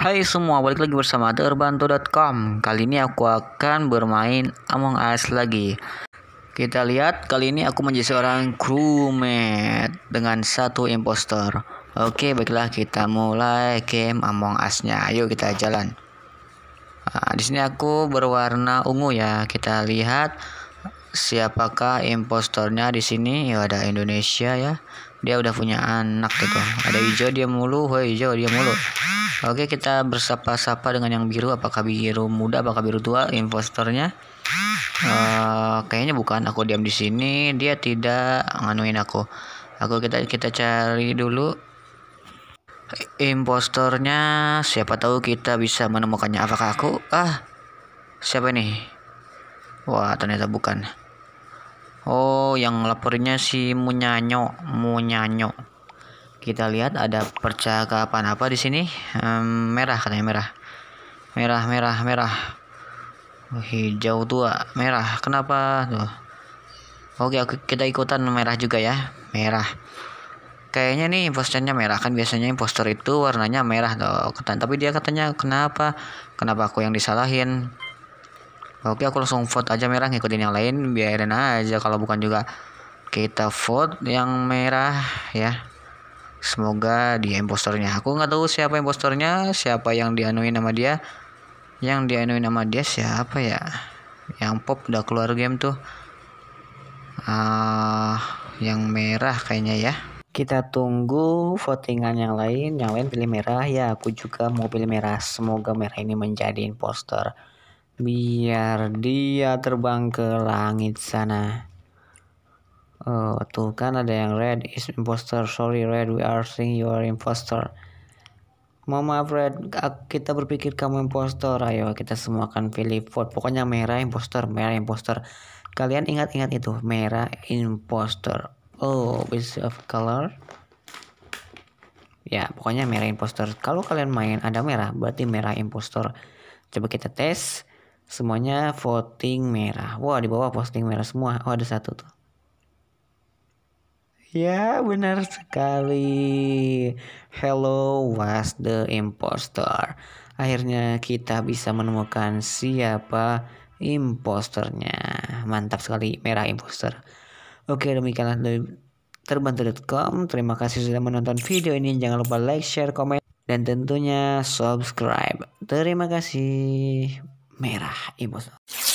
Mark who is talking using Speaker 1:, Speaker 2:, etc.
Speaker 1: Hai semua, balik lagi bersama TheUrbanto.com Kali ini aku akan bermain Among Us lagi Kita lihat, kali ini aku menjadi seorang crewmate Dengan satu impostor Oke, baiklah kita mulai game Among Us-nya Ayo kita jalan nah, di sini aku berwarna ungu ya Kita lihat siapakah impostornya di sini ya ada Indonesia ya dia udah punya anak gitu ada hijau dia mulu wah hijau dia mulu Oke, kita bersapa-sapa dengan yang biru. Apakah biru muda, apakah biru tua? Impostornya uh, eh, kayaknya bukan. Aku diam di sini. Dia tidak nganuin aku. Aku kita kita cari dulu impostornya. Siapa tahu kita bisa menemukannya. Apakah aku? Ah, siapa ini? Wah, ternyata bukan. Oh, yang lapornya si Munyanyo, Munyanyo kita lihat ada percakapan apa di sini um, merah katanya merah merah merah merah oh, hijau tua merah kenapa tuh oke kita ikutan merah juga ya merah kayaknya nih imposternya merah kan biasanya imposter itu warnanya merah tuh tapi dia katanya kenapa kenapa aku yang disalahin oke aku langsung vote aja merah ngikutin yang lain biarin aja kalau bukan juga kita vote yang merah ya semoga dia impostornya aku nggak tahu siapa impostornya siapa yang dianuin nama dia yang dianuin nama dia siapa ya yang pop udah keluar game tuh uh, yang merah kayaknya ya kita tunggu votingan yang lain yang lain pilih merah ya aku juga mau pilih merah semoga merah ini menjadi impostor biar dia terbang ke langit sana Oh, tuh kan ada yang red is imposter. Sorry red, we are seeing you are imposter. mama maaf red, kita berpikir kamu imposter. Ayo kita semua akan pilih vote. Pokoknya merah imposter, merah imposter. Kalian ingat-ingat itu, merah imposter. Oh, which of color. Ya, pokoknya merah imposter. Kalau kalian main ada merah, berarti merah imposter. Coba kita tes. Semuanya voting merah. Wah, di bawah posting merah semua. Oh, ada satu tuh. Ya benar sekali Hello was the imposter Akhirnya kita bisa menemukan siapa imposternya Mantap sekali merah imposter Oke demikianlah dari terbantu.com Terima kasih sudah menonton video ini Jangan lupa like, share, komen Dan tentunya subscribe Terima kasih merah imposter